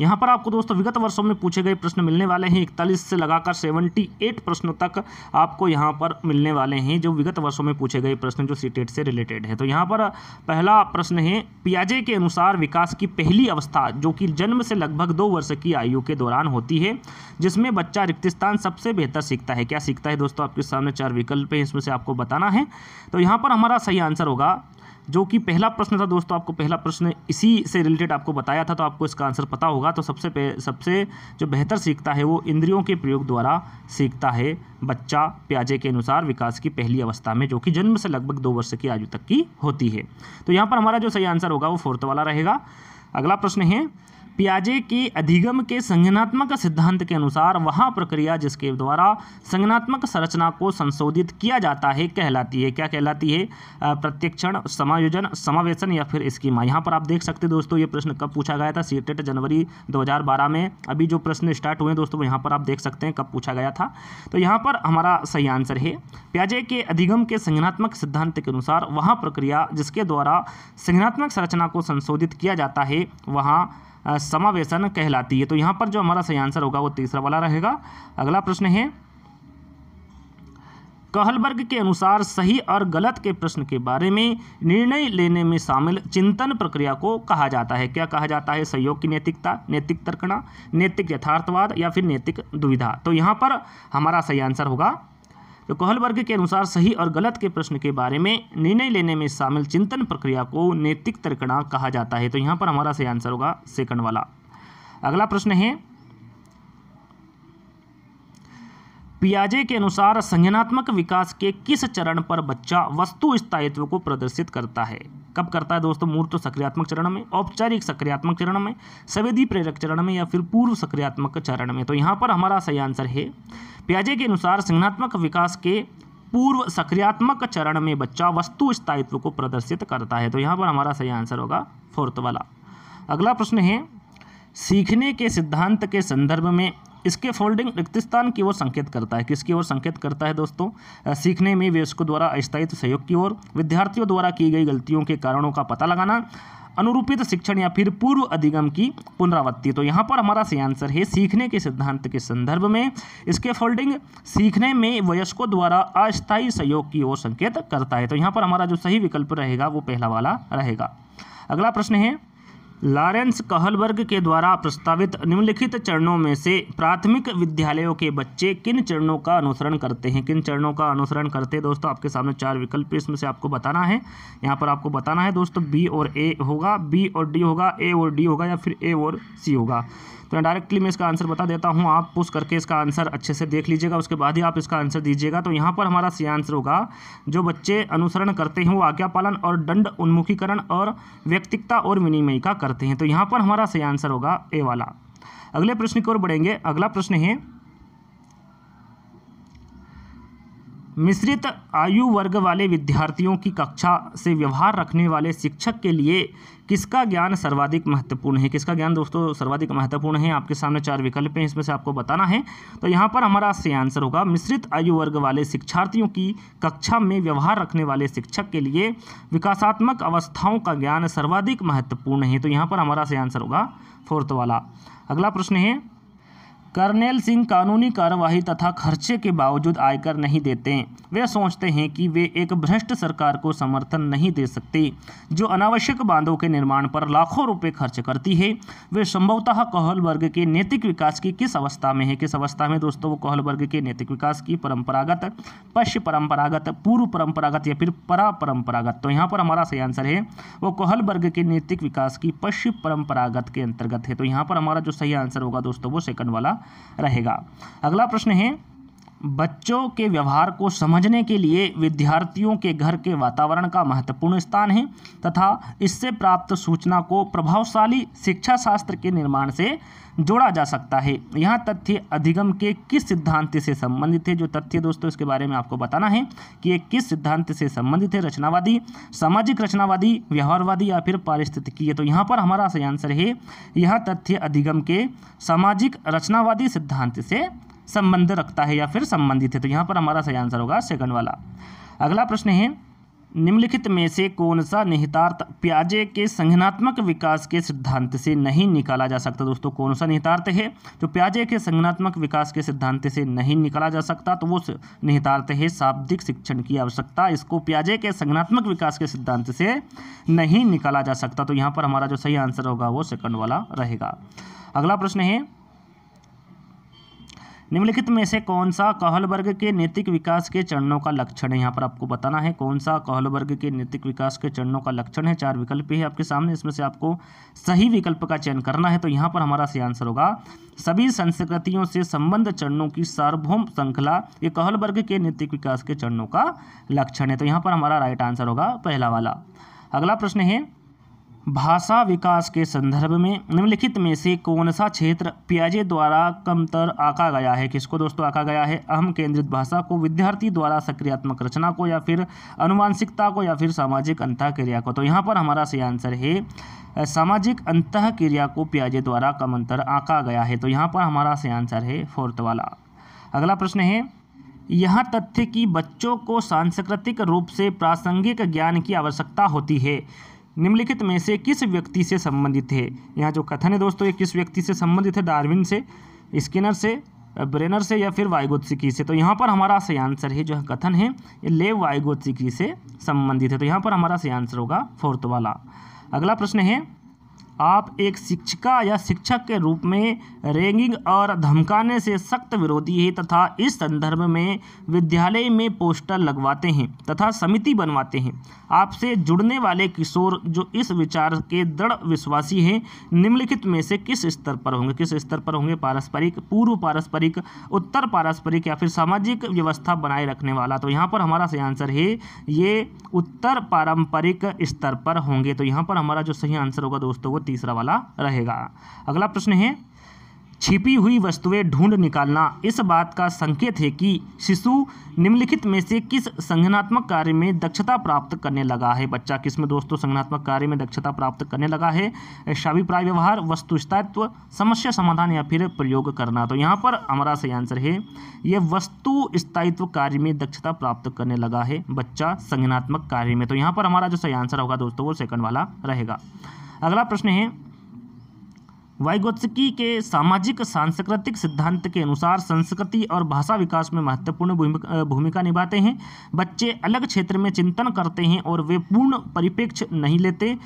यहाँ पर आपको दोस्तों विगत वर्षों में पूछे गए प्रश्न मिलने वाले हैं इकतालीस से लगाकर सेवेंटी एट प्रश्नों तक आपको यहाँ पर मिलने वाले हैं जो विगत वर्षों में पूछे गए प्रश्न जो सीटेट e से रिलेटेड है तो यहाँ पर पहला प्रश्न है पियाजे के अनुसार विकास की पहली अवस्था जो कि जन्म से लगभग दो वर्ष की आयु के दौरान होती है जिसमें बच्चा रिक्तिस्तान सबसे बेहतर सीखता है क्या सीखता है दोस्तों आपके सामने चार विकल्प हैं इसमें से आपको बताना है तो यहाँ पर हमारा सही आंसर होगा जो कि पहला प्रश्न था दोस्तों आपको पहला प्रश्न इसी से रिलेटेड आपको बताया था तो आपको इसका आंसर पता होगा होगा तो सबसे सबसे जो बेहतर सीखता है वो इंद्रियों के प्रयोग द्वारा सीखता है बच्चा प्याजे के अनुसार विकास की पहली अवस्था में जो कि जन्म से लगभग दो वर्ष की आयु तक की होती है तो यहाँ पर हमारा जो सही आंसर होगा वो फोर्थ वाला रहेगा अगला प्रश्न है पियाजे के अधिगम के संज्ञानात्मक सिद्धांत के अनुसार वहाँ प्रक्रिया जिसके द्वारा संज्ञात्मक संरचना को संशोधित किया जाता है कहलाती है क्या कहलाती है प्रत्यक्षण समायोजन समावेशन या फिर स्कीमा यहाँ पर आप देख सकते हैं दोस्तों ये प्रश्न कब पूछा गया था सीटेट जनवरी 2012 में अभी जो प्रश्न स्टार्ट हुए दोस्तों यहाँ पर आप देख सकते हैं कब पूछा गया था तो यहाँ पर हमारा सही आंसर है प्याजे के अधिगम के संज्ञात्मक सिद्धांत के अनुसार वहाँ प्रक्रिया जिसके द्वारा संज्ञात्मक संरचना को संशोधित किया जाता है वहाँ समावेशन कहलाती है तो यहाँ पर जो हमारा सही आंसर होगा वो तीसरा वाला रहेगा अगला प्रश्न है कहलबर्ग के अनुसार सही और गलत के प्रश्न के बारे में निर्णय लेने में शामिल चिंतन प्रक्रिया को कहा जाता है क्या कहा जाता है सहयोग की नैतिकता नैतिक तर्कणा नैतिक यथार्थवाद या फिर नैतिक दुविधा तो यहाँ पर हमारा सही आंसर होगा तो कोहल वर्ग के अनुसार सही और गलत के प्रश्न के बारे में निर्णय लेने में शामिल चिंतन प्रक्रिया को नैतिक तर्कणा कहा जाता है तो यहाँ पर हमारा सही आंसर होगा सेकंड वाला अगला प्रश्न है पियाजे के अनुसार संज्ञानात्मक विकास के किस चरण पर बच्चा वस्तु स्थायित्व को प्रदर्शित करता है कब करता है दोस्तों मूर्त तो सक्रियात्मक चरण में औपचारिक सक्रियात्मक चरण में सवेदी प्रेरक चरण में या फिर पूर्व सक्रियात्मक चरण में तो यहाँ पर हमारा सही आंसर है प्याजे के अनुसार संज्ञात्मक विकास के पूर्व सक्रियात्मक चरण में बच्चा वस्तु स्थायित्व को प्रदर्शित करता है तो यहाँ पर हमारा सही आंसर होगा फोर्थ वाला अगला प्रश्न है सीखने के सिद्धांत के संदर्भ में इसके फोल्डिंग रिक्तिस्तान की ओर संकेत करता है किसकी ओर संकेत करता है दोस्तों सीखने में वयस्कों द्वारा अस्थायित्व सहयोग की ओर विद्यार्थियों द्वारा की गई गलतियों के कारणों का पता लगाना अनुरूपित शिक्षण या फिर पूर्व अधिगम की पुनरावृत्ति तो यहाँ पर हमारा सही आंसर है सीखने के सिद्धांत के संदर्भ में इसके फोल्डिंग सीखने में वयस्कों द्वारा अस्थायी सहयोग की ओर संकेत करता है तो यहाँ पर हमारा जो सही विकल्प रहेगा वो पहला वाला रहेगा अगला प्रश्न है लॉरेंस कहलबर्ग के द्वारा प्रस्तावित निम्नलिखित चरणों में से प्राथमिक विद्यालयों के बच्चे किन चरणों का अनुसरण करते हैं किन चरणों का अनुसरण करते हैं दोस्तों आपके सामने चार विकल्प इसमें से आपको बताना है यहाँ पर आपको बताना है दोस्तों बी और ए होगा बी और डी होगा ए और डी होगा या फिर ए और सी होगा तो मैं डायरेक्टली मैं इसका आंसर बता देता हूँ आप पुश करके इसका आंसर अच्छे से देख लीजिएगा उसके बाद ही आप इसका आंसर दीजिएगा तो यहाँ पर हमारा सी आंसर होगा जो बच्चे अनुसरण करते हैं वो आज्ञा पालन और दंड उन्मुखीकरण और व्यक्तिकता और विनिमय का करते हैं तो यहाँ पर हमारा सही आंसर होगा ए वाला अगले प्रश्न की ओर बढ़ेंगे अगला प्रश्न है मिश्रित आयु वर्ग वाले विद्यार्थियों की कक्षा से व्यवहार रखने वाले शिक्षक के लिए किसका ज्ञान सर्वाधिक महत्वपूर्ण है किसका ज्ञान दोस्तों सर्वाधिक महत्वपूर्ण है आपके सामने चार विकल्प हैं इसमें से आपको बताना है तो यहाँ पर हमारा सही आंसर होगा मिश्रित आयु वर्ग वाले शिक्षार्थियों की कक्षा में व्यवहार रखने वाले शिक्षक के लिए विकासात्मक अवस्थाओं का ज्ञान सर्वाधिक महत्वपूर्ण है तो यहाँ पर हमारा सही आंसर होगा फोर्थ वाला अगला प्रश्न है कर्नेल सिंह कानूनी कार्रवाई तथा खर्चे के बावजूद आयकर नहीं देते वे सोचते हैं कि वे एक भ्रष्ट सरकार को समर्थन नहीं दे सकते जो अनावश्यक बांधों के निर्माण पर लाखों रुपए खर्च करती है वे संभवतः कोहल वर्ग के नैतिक विकास की किस अवस्था में है किस अवस्था में दोस्तों वो कोहल वर्ग के नैतिक विकास की परंपरागत पश्च परंपरागत पूर्व परंपरागत या फिर परा परंपरागत तो यहाँ पर हमारा सही आंसर है वो कोहल वर्ग के नैतिक विकास की पश्च परंपरागत के अंतर्गत है तो यहाँ पर हमारा जो सही आंसर होगा दोस्तों वो सेकंड वाला रहेगा अगला प्रश्न है बच्चों के व्यवहार को समझने के लिए विद्यार्थियों के घर के वातावरण का महत्वपूर्ण स्थान है तथा इससे प्राप्त सूचना को प्रभावशाली शिक्षा शास्त्र के निर्माण से जोड़ा जा सकता है यह तथ्य अधिगम के किस सिद्धांत से संबंधित है जो तथ्य दोस्तों इसके बारे में आपको बताना है कि ये किस सिद्धांत से संबंधित है रचनावादी सामाजिक रचनावादी व्यवहारवादी या फिर पारिस्थितिकीय तो यहाँ पर हमारा सही आंसर है यह तथ्य अधिगम के सामाजिक रचनावादी सिद्धांत से संबंध रखता है या फिर संबंधित है तो यहाँ पर हमारा सही आंसर होगा सेकंड वाला अगला प्रश्न है निम्नलिखित में से कौन सा निहितार्थ प्याजे के संगनात्मक विकास के सिद्धांत से नहीं निकाला जा सकता दोस्तों कौन सा निहितार्थ है जो प्याजे के संगनात्मक विकास के सिद्धांत से नहीं निकाला जा सकता तो वो निहितार्थ है शाब्दिक शिक्षण की आवश्यकता इसको प्याजे के संगनात्मक विकास के सिद्धांत से नहीं निकाला जा सकता तो यहाँ पर हमारा जो सही आंसर होगा वो सेकंड वाला रहेगा अगला प्रश्न है निम्नलिखित में से कौन सा वर्ग के नैतिक विकास के चरणों का लक्षण है यहाँ पर आपको बताना है कौन सा वर्ग के नैतिक विकास के चरणों का लक्षण है चार विकल्प है आपके सामने इसमें से आपको सही विकल्प का चयन करना है तो यहाँ पर हमारा सही आंसर होगा सभी संस्कृतियों से संबंध चरणों की सार्वभौम श्रृंखला ये वर्ग के नैतिक विकास के चरणों का लक्षण है तो यहाँ पर हमारा राइट आंसर होगा पहला वाला अगला प्रश्न है भाषा विकास के संदर्भ में निम्नलिखित में से कौन सा क्षेत्र पियाजे द्वारा कमतर आका गया है किसको दोस्तों आका गया है अहम केंद्रित भाषा को विद्यार्थी द्वारा सक्रियात्मक रचना को या फिर अनुवांशिकता को या फिर सामाजिक अंत क्रिया को तो यहाँ पर हमारा सही आंसर है सामाजिक अंत क्रिया को पियाजे द्वारा अंतर आका गया है तो यहाँ पर हमारा सही आंसर है फोर्थ वाला अगला प्रश्न है यह तथ्य कि बच्चों को सांस्कृतिक रूप से प्रासंगिक ज्ञान की आवश्यकता होती है निम्नलिखित में से किस व्यक्ति से संबंधित है यहाँ जो कथन है दोस्तों ये किस व्यक्ति से संबंधित है डार्विन से स्किनर से ब्रेनर से या फिर वायगोत्सिकी से तो यहाँ पर हमारा सही आंसर है जो कथन है ये लेव वायगोत्सिकी से संबंधित है तो यहाँ पर हमारा सही आंसर होगा फोर्थ वाला अगला प्रश्न है आप एक शिक्षिका या शिक्षक के रूप में रैगिंग और धमकाने से सख्त विरोधी है तथा इस संदर्भ में विद्यालय में पोस्टर लगवाते हैं तथा समिति बनवाते हैं आपसे जुड़ने वाले किशोर जो इस विचार के दृढ़ विश्वासी हैं निम्नलिखित में से किस स्तर पर होंगे किस स्तर पर होंगे पारस्परिक पूर्व पारस्परिक उत्तर पारस्परिक या फिर सामाजिक व्यवस्था बनाए रखने वाला तो यहाँ पर हमारा सही आंसर है ये उत्तर पारंपरिक स्तर पर होंगे तो यहाँ पर हमारा जो सही आंसर होगा दोस्तों वो तीसरा वाला रहेगा अगला प्रश्न है छिपी हुई वस्तुएं ढूंढ निकालना इस बात का संकेत है कि शिशु निम्नलिखित में से किस संगठनात्मक कार्य में दक्षता प्राप्त करने लगा है बच्चा किस में दोस्तों संगठनात्मक कार्य में दक्षता प्राप्त करने लगा है शाभिप्राय व्यवहार वस्तुस्थित्व समस्या समाधान या फिर प्रयोग करना तो यहाँ पर हमारा सही आंसर है यह वस्तु स्थायित्व कार्य में दक्षता प्राप्त करने लगा है बच्चा संगठनात्मक कार्य में तो यहाँ पर हमारा जो सही आंसर होगा दोस्तों वो सेकंड वाला रहेगा अगला प्रश्न है वाइगोत्सकी के सामाजिक सांस्कृतिक सिद्धांत के अनुसार संस्कृति और भाषा विकास में महत्वपूर्ण भूमिका निभाते हैं बच्चे अलग क्षेत्र में चिंतन करते हैं और वे पूर्ण परिप्रेक्ष्य नहीं लेते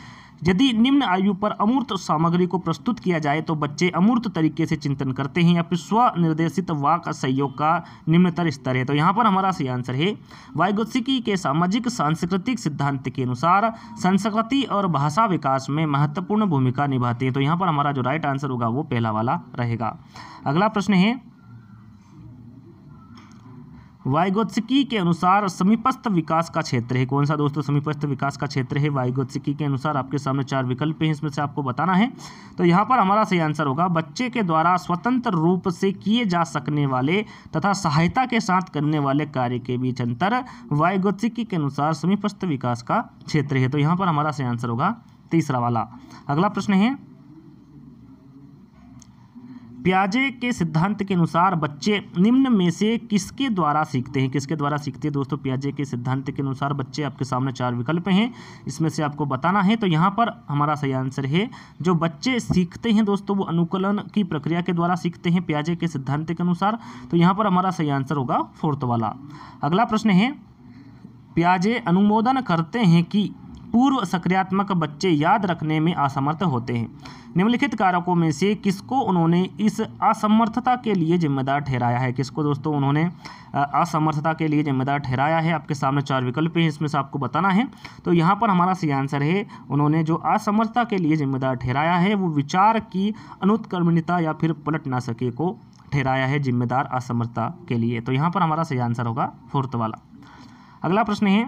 यदि निम्न आयु पर अमूर्त सामग्री को प्रस्तुत किया जाए तो बच्चे अमूर्त तरीके से चिंतन करते हैं या फिर स्व निर्देशित वाक सहयोग का निम्नतर स्तर है तो यहाँ पर हमारा सही आंसर है वायुगोत्सिकी के सामाजिक सांस्कृतिक सिद्धांत के अनुसार संस्कृति और भाषा विकास में महत्वपूर्ण भूमिका निभाते हैं तो यहाँ पर हमारा जो राइट आंसर होगा वो पहला वाला रहेगा अगला प्रश्न है वाइगोत्सकी के अनुसार समीपस्थ विकास का क्षेत्र है कौन सा दोस्तों समीपस्थ विकास का क्षेत्र है वाइगोत्सकी के अनुसार आपके सामने चार विकल्प हैं इसमें से आपको बताना है तो यहाँ पर हमारा सही आंसर होगा बच्चे के द्वारा स्वतंत्र रूप से किए जा सकने वाले तथा सहायता के साथ करने वाले कार्य के बीच अंतर वाइगोत्सकी के अनुसार समीपस्थ विकास का क्षेत्र है तो यहाँ पर हमारा सही आंसर होगा तीसरा वाला अगला प्रश्न है प्याजे के सिद्धांत के अनुसार बच्चे निम्न में से किसके द्वारा सीखते हैं किसके द्वारा सीखते हैं दोस्तों प्याजे के सिद्धांत के अनुसार बच्चे आपके सामने चार विकल्प हैं इसमें से आपको बताना है तो यहाँ पर हमारा सही आंसर है जो बच्चे सीखते हैं दोस्तों वो अनुकूलन की प्रक्रिया के द्वारा सीखते हैं प्याजे के सिद्धांत के अनुसार तो यहाँ पर हमारा सही आंसर होगा फोर्थ वाला अगला प्रश्न है प्याजे अनुमोदन करते हैं कि पूर्व सक्रियात्मक बच्चे याद रखने में असमर्थ होते हैं निम्नलिखित कारकों में से किसको उन्होंने इस असमर्थता के लिए जिम्मेदार ठहराया है किसको दोस्तों उन्होंने असमर्थता के लिए जिम्मेदार ठहराया है आपके सामने चार विकल्प हैं इसमें से आपको बताना है तो यहाँ पर हमारा सही आंसर है उन्होंने जो असमर्थता के लिए जिम्मेदार ठहराया है वो विचार की अनुत्कर्मणता या फिर पलट ना सके को ठहराया है जिम्मेदार असमर्थता के लिए तो यहाँ पर हमारा सही आंसर होगा फोर्थ वाला अगला प्रश्न है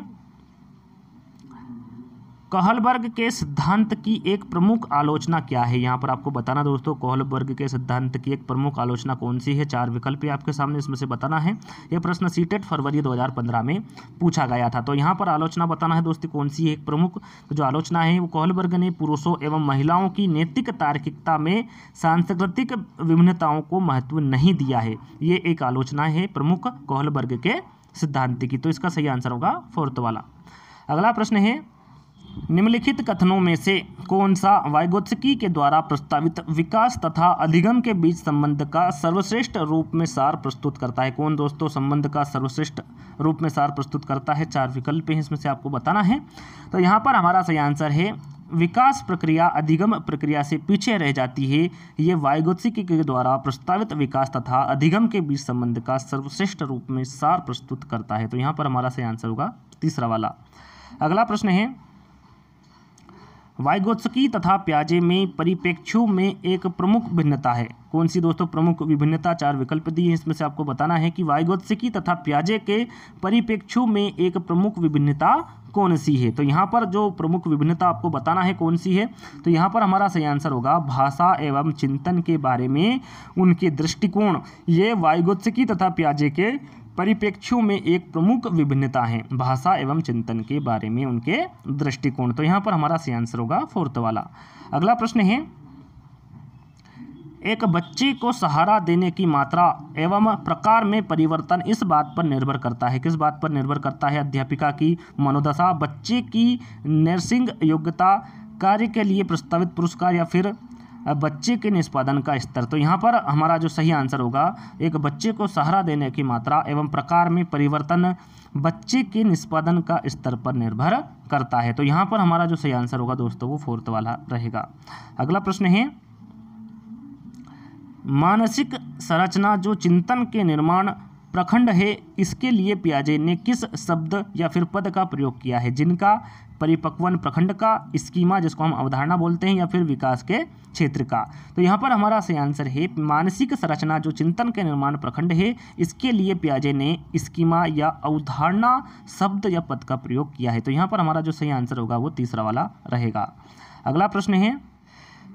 कहलबर्ग के सिद्धांत की एक प्रमुख आलोचना क्या है यहाँ पर आपको बताना दोस्तों कहलबर्ग के सिद्धांत की एक प्रमुख आलोचना कौन सी है चार विकल्प ही आपके सामने इसमें से बताना है यह प्रश्न सीटेट फरवरी 2015 में पूछा गया था तो यहाँ पर आलोचना बताना है दोस्तों कौन सी एक प्रमुख जो आलोचना है वो कहलबर्ग ने पुरुषों एवं महिलाओं की नैतिक तार्किकता में सांस्कृतिक विभिन्नताओं को महत्व नहीं दिया है ये एक आलोचना है प्रमुख कोहलबर्ग के सिद्धांत की तो इसका सही आंसर होगा फोर्थ वाला अगला प्रश्न है निम्नलिखित कथनों में से कौन सा वायगोत्सकी के द्वारा प्रस्तावित विकास तथा अधिगम के बीच संबंध का सर्वश्रेष्ठ रूप में सार प्रस्तुत करता है कौन दोस्तों संबंध का सर्वश्रेष्ठ रूप में सार प्रस्तुत करता है चार विकल्प हैं इसमें से आपको बताना है तो यहाँ पर हमारा सही आंसर है विकास प्रक्रिया अधिगम प्रक्रिया से पीछे रह जाती है ये वायगोत्सिक के द्वारा प्रस्तावित विकास तथा अधिगम के बीच संबंध का सर्वश्रेष्ठ रूप में सार प्रस्तुत करता है तो यहाँ पर हमारा सही आंसर होगा तीसरा वाला अगला प्रश्न है वाइगोत्सकी तथा प्याजे में परिप्रेक्ष्यों में एक प्रमुख भिन्नता है कौन सी दोस्तों प्रमुख विभिन्नता चार विकल्प दिए हैं इसमें से आपको बताना है कि वाइगोत्सकी तथा प्याजे के परिप्रेक्ष्यों में एक प्रमुख विभिन्नता कौन सी है तो यहाँ पर जो प्रमुख विभिन्नता आपको बताना है कौन सी है तो यहाँ पर हमारा सही आंसर होगा भाषा एवं चिंतन के बारे में उनके दृष्टिकोण ये वायुगोत्सकी तथा प्याजे के परिप्रेक्ष्यों में एक प्रमुख विभिन्नता है भाषा एवं चिंतन के बारे में उनके दृष्टिकोण तो यहाँ पर हमारा सही आंसर होगा फोर्थ वाला अगला प्रश्न है एक बच्चे को सहारा देने की मात्रा एवं प्रकार में परिवर्तन इस बात पर निर्भर करता है किस बात पर निर्भर करता है अध्यापिका की मनोदशा बच्चे की नर्सिंग योग्यता कार्य के लिए प्रस्तावित पुरस्कार या फिर बच्चे के निष्पादन का स्तर तो यहाँ पर हमारा जो सही आंसर होगा एक बच्चे को सहारा देने की मात्रा एवं प्रकार में परिवर्तन बच्चे के निष्पादन का स्तर पर निर्भर करता है तो यहाँ पर हमारा जो सही आंसर होगा दोस्तों वो फोर्थ वाला रहेगा अगला प्रश्न है मानसिक संरचना जो चिंतन के निर्माण प्रखंड है इसके लिए पियाजे ने किस शब्द या फिर पद का प्रयोग किया है जिनका परिपक्वन प्रखंड का स्कीमा जिसको हम अवधारणा बोलते हैं या फिर विकास के क्षेत्र का तो यहाँ पर हमारा सही आंसर है मानसिक संरचना जो चिंतन के निर्माण प्रखंड है इसके लिए प्याजे ने स्कीमा या अवधारणा शब्द या पद का प्रयोग किया है तो यहाँ पर हमारा जो सही आंसर होगा वो तीसरा वाला रहेगा अगला प्रश्न है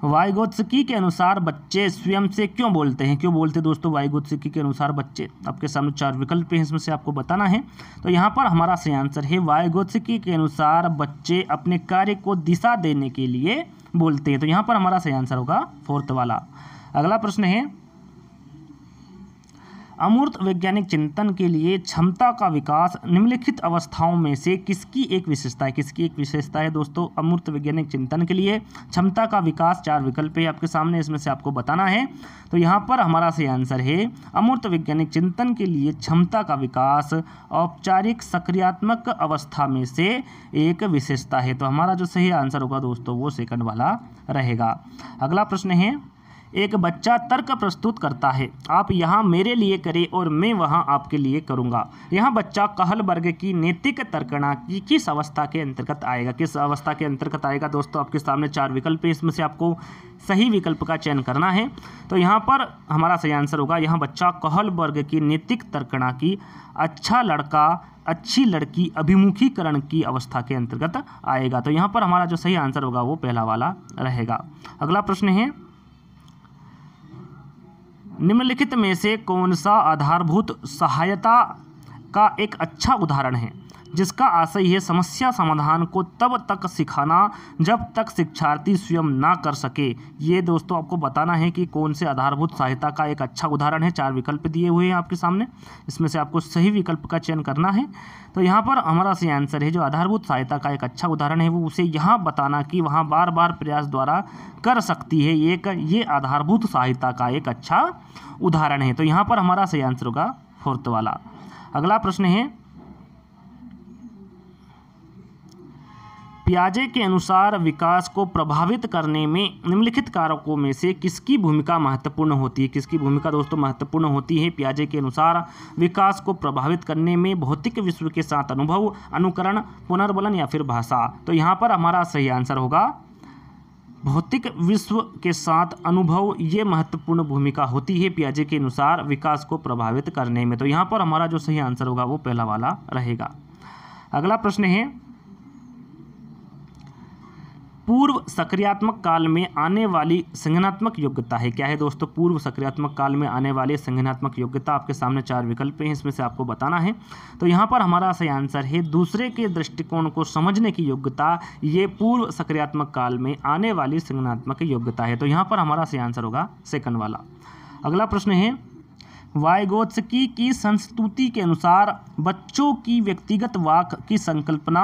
वाइगोत्सकी के अनुसार बच्चे स्वयं से क्यों बोलते हैं क्यों बोलते हैं दोस्तों वाइगोत्सकी के अनुसार बच्चे आपके सामने चार विकल्प हैं इसमें से आपको बताना है तो यहाँ पर हमारा सही आंसर है वाइगोत्सकी के अनुसार बच्चे अपने कार्य को दिशा देने के लिए बोलते हैं तो यहाँ पर हमारा सही आंसर होगा फोर्थ वाला अगला प्रश्न है अमूर्त वैज्ञानिक चिंतन के लिए क्षमता का विकास निम्नलिखित अवस्थाओं में से किसकी एक विशेषता है किसकी एक विशेषता है दोस्तों अमूर्त वैज्ञानिक चिंतन के लिए क्षमता का विकास चार विकल्प है आपके सामने इसमें से आपको बताना है तो यहाँ पर हमारा सही आंसर है अमूर्त वैज्ञानिक चिंतन के लिए क्षमता का विकास औपचारिक सक्रियात्मक अवस्था में से एक विशेषता है तो हमारा जो सही आंसर होगा दोस्तों वो सेकंड वाला रहेगा अगला प्रश्न है एक बच्चा तर्क प्रस्तुत करता है आप यहाँ मेरे लिए करें और मैं वहाँ आपके लिए करूँगा यह बच्चा कहल वर्ग की नैतिक तर्कणा की किस अवस्था के अंतर्गत आएगा किस अवस्था के अंतर्गत आएगा दोस्तों आपके सामने चार विकल्प है इसमें से आपको सही विकल्प का चयन करना है तो यहाँ पर हमारा सही आंसर होगा यह बच्चा कहल वर्ग की नैतिक तर्कणा की अच्छा लड़का अच्छी लड़की अभिमुखीकरण की अवस्था के अंतर्गत आएगा तो यहाँ पर हमारा जो सही आंसर होगा वो पहला वाला रहेगा अगला प्रश्न है निम्नलिखित में से कौन सा आधारभूत सहायता का एक अच्छा उदाहरण है जिसका आशय है समस्या समाधान को तब तक सिखाना जब तक शिक्षार्थी स्वयं ना कर सके ये दोस्तों आपको बताना है कि कौन से आधारभूत सहायता का एक अच्छा उदाहरण है चार विकल्प दिए हुए हैं आपके सामने इसमें से आपको सही विकल्प का चयन करना है तो यहाँ पर हमारा सही आंसर है जो आधारभूत सहायता का एक अच्छा उदाहरण है वो उसे यहाँ बताना कि वहाँ बार बार प्रयास द्वारा कर सकती है एक ये आधारभूत सहायता का एक अच्छा उदाहरण है तो यहाँ पर हमारा सही आंसर होगा फोर्थ वाला अगला प्रश्न है पियाजे के अनुसार विकास को प्रभावित करने में निम्नलिखित कारकों में से किसकी भूमिका महत्वपूर्ण होती है किसकी भूमिका दोस्तों महत्वपूर्ण होती है पियाजे के अनुसार विकास को प्रभावित करने में भौतिक विश्व के साथ अनुभव अनुकरण पुनर्बलन या फिर भाषा तो यहाँ पर हमारा सही आंसर होगा भौतिक विश्व के साथ अनुभव ये महत्वपूर्ण भूमिका होती है पियाजे के अनुसार विकास को प्रभावित करने में तो यहाँ पर हमारा जो सही आंसर होगा वो पहला वाला रहेगा अगला प्रश्न है पूर्व सक्रियात्मक काल में आने वाली संगनात्मक योग्यता है क्या है दोस्तों पूर्व सक्रियात्मक काल में आने वाली संगनात्मक योग्यता आपके सामने चार विकल्प हैं इसमें से आपको बताना है तो यहाँ पर हमारा सही आंसर है दूसरे के दृष्टिकोण को समझने की योग्यता ये पूर्व सक्रियात्मक काल में आने वाली संगनात्मक योग्यता है तो यहाँ पर हमारा सही आंसर होगा सेकंड वाला अगला प्रश्न है वायगोत्सकी की संस्तुति के अनुसार बच्चों की व्यक्तिगत वाक की संकल्पना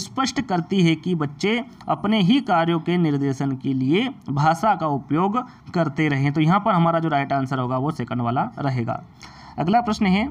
स्पष्ट करती है कि बच्चे अपने ही कार्यों के निर्देशन के लिए भाषा का उपयोग करते रहें तो यहाँ पर हमारा जो राइट आंसर होगा वो सेकंड वाला रहेगा अगला प्रश्न है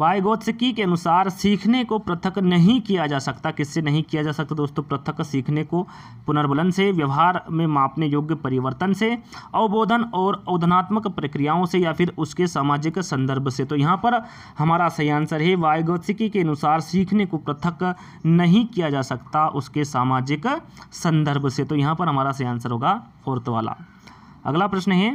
वायगोत्सकी के अनुसार सीखने को पृथक नहीं किया जा सकता किससे नहीं किया जा सकता दोस्तों पृथक सीखने को पुनर्बलन से व्यवहार में मापने योग्य परिवर्तन से अवबोधन और अवधनात्मक प्रक्रियाओं से या फिर उसके सामाजिक संदर्भ से तो यहाँ पर हमारा सही आंसर है वायगोत्सकी के अनुसार सीखने को पृथक नहीं किया जा सकता उसके सामाजिक संदर्भ से तो यहाँ पर हमारा सही आंसर होगा फोर्थ वाला अगला प्रश्न है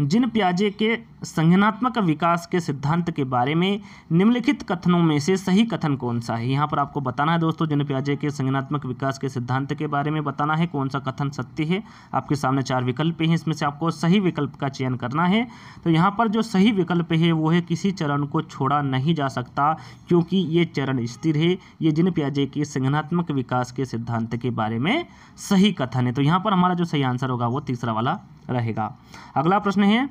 जिन प्याजे के संज्ञानात्मक विकास के सिद्धांत के बारे में निम्नलिखित कथनों में से सही कथन कौन सा है यहाँ पर आपको बताना है दोस्तों जिन प्याजे के संज्ञानात्मक विकास के सिद्धांत के बारे में बताना है कौन सा कथन सत्य है आपके सामने चार विकल्प हैं इसमें से आपको सही विकल्प का चयन करना है तो यहाँ पर जो सही विकल्प है वो है किसी चरण को छोड़ा नहीं जा सकता क्योंकि ये चरण स्थिर है ये जिन प्याजे के संज्ञानात्मक विकास के सिद्धांत के बारे में सही कथन है तो यहाँ पर हमारा जो सही आंसर होगा वो तीसरा वाला रहेगा अगला प्रश्न है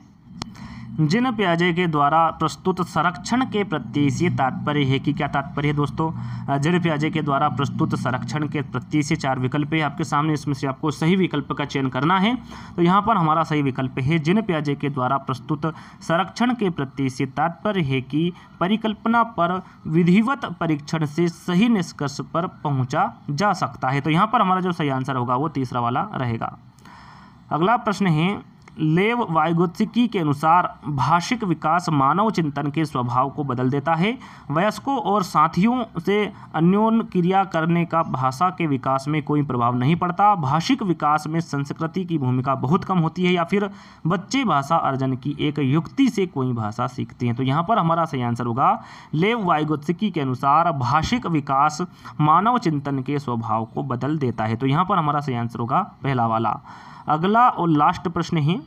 जिन प्याजे के द्वारा प्रस्तुत संरक्षण के से तात्पर्य है कि क्या तात्पर्य है दोस्तों जिन प्याजे के द्वारा प्रस्तुत संरक्षण के प्रति से चार विकल्प है आपके सामने इसमें से आपको सही विकल्प का चयन करना है तो यहाँ पर हमारा सही विकल्प है जिन प्याजे के द्वारा प्रस्तुत संरक्षण के प्रति से तात्पर्य है कि परिकल्पना पर विधिवत परीक्षण से सही निष्कर्ष पर पहुँचा जा सकता है तो यहाँ पर हमारा जो सही आंसर होगा वो तीसरा वाला रहेगा अगला प्रश्न है लेव वायुगुत्सिकी के अनुसार भाषिक विकास मानव चिंतन के स्वभाव को बदल देता है वयस्कों और साथियों से अन्योन क्रिया करने का भाषा के विकास में कोई प्रभाव नहीं पड़ता भाषिक विकास में संस्कृति की भूमिका बहुत कम होती है या फिर बच्चे भाषा अर्जन की एक युक्ति से कोई भाषा सीखते हैं तो यहाँ पर हमारा सही आंसर होगा लेव वायुगुत्सिकी के अनुसार भाषिक विकास मानव चिंतन के स्वभाव को बदल देता है तो यहाँ पर हमारा सही आंसर होगा पहला वाला अगला और लास्ट प्रश्न है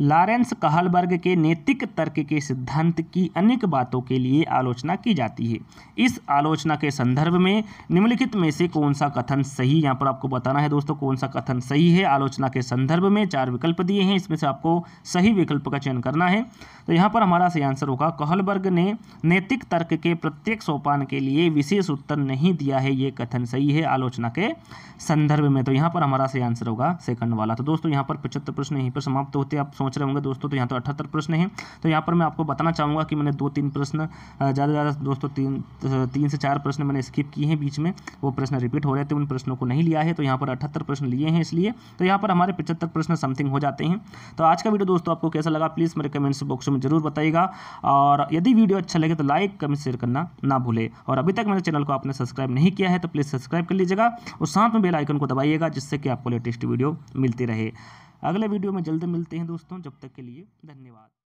लॉरेंस कहलबर्ग के नैतिक तर्क के सिद्धांत की अनेक बातों के लिए आलोचना की जाती है इस आलोचना के संदर्भ में निम्नलिखित में से कौन सा कथन सही यहाँ पर आपको बताना है दोस्तों कौन सा कथन सही है आलोचना के संदर्भ में चार विकल्प दिए हैं इसमें से आपको सही विकल्प का चयन करना है तो यहाँ पर हमारा सही आंसर होगा कहलबर्ग ने नैतिक तर्क के प्रत्येक सोपान के लिए विशेष उत्तर नहीं दिया है ये कथन सही है आलोचना के संदर्भ में तो यहाँ पर हमारा सही आंसर होगा सेकंड वाला तो दोस्तों यहाँ पर पचहत्तर प्रश्न यहीं पर समाप्त होते आप सोच रहे होंगे दोस्तों तो यहाँ तो अठहत्तर प्रश्न हैं तो यहाँ पर मैं आपको बताना चाहूँगा कि मैंने दो तीन प्रश्न ज़्यादा से ज़्यादा दोस्तों तीन तीन से चार प्रश्न मैंने स्किप किए हैं बीच में वो प्रश्न रिपीट हो रहे थे उन प्रश्नों को नहीं लिया है तो यहाँ पर अठहत्तर प्रश्न लिए हैं इसलिए तो यहाँ पर हमारे पचहत्तर प्रश्न समथिंग हो जाते हैं तो आज का वीडियो दोस्तों आपको कैसा लगा प्लीज़ मेरे कमेंट्स बॉक्स में जरूर बताइएगा और यदि वीडियो अच्छा लगे तो लाइक कमेंट शेयर करना ना भूले और अभी तक मेरे चैनल को आपने सब्सक्राइब नहीं किया है तो प्लीज़ सब्सक्राइब कर लीजिएगा और साथ में बेल आइकन को दबाइएगा जिससे कि आपको लेटेस्ट वीडियो मिलती रहे अगले वीडियो में जल्द मिलते हैं दोस्तों जब तक के लिए धन्यवाद